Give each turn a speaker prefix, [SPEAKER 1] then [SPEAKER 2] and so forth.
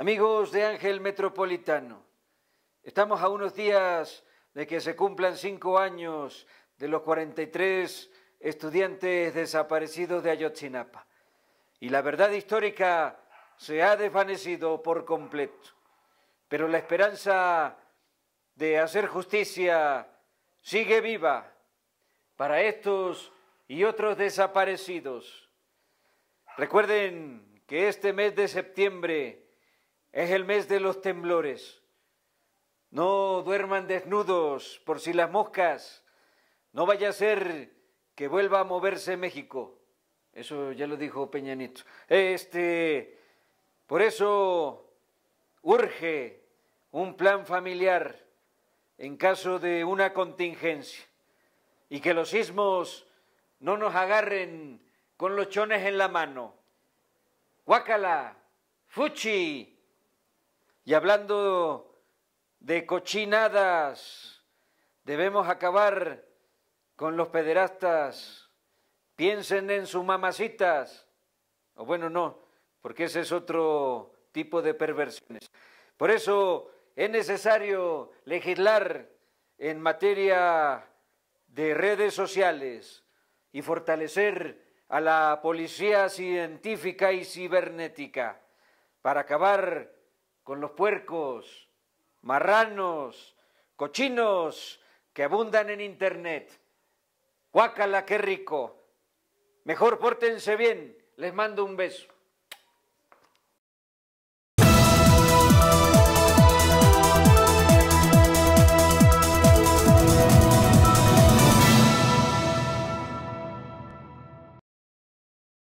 [SPEAKER 1] Amigos de Ángel Metropolitano, estamos a unos días de que se cumplan cinco años de los 43 estudiantes desaparecidos de Ayotzinapa. Y la verdad histórica se ha desvanecido por completo. Pero la esperanza de hacer justicia sigue viva para estos y otros desaparecidos. Recuerden que este mes de septiembre es el mes de los temblores. No duerman desnudos por si las moscas. No vaya a ser que vuelva a moverse México. Eso ya lo dijo Peñanito. Este, por eso urge un plan familiar en caso de una contingencia y que los sismos no nos agarren con los chones en la mano. Huácala, fuchi, y hablando de cochinadas, debemos acabar con los pederastas. Piensen en sus mamacitas. O bueno, no, porque ese es otro tipo de perversiones. Por eso es necesario legislar en materia de redes sociales y fortalecer a la policía científica y cibernética para acabar con los puercos, marranos, cochinos que abundan en Internet. Cuácala, qué rico. Mejor pórtense bien. Les mando un beso.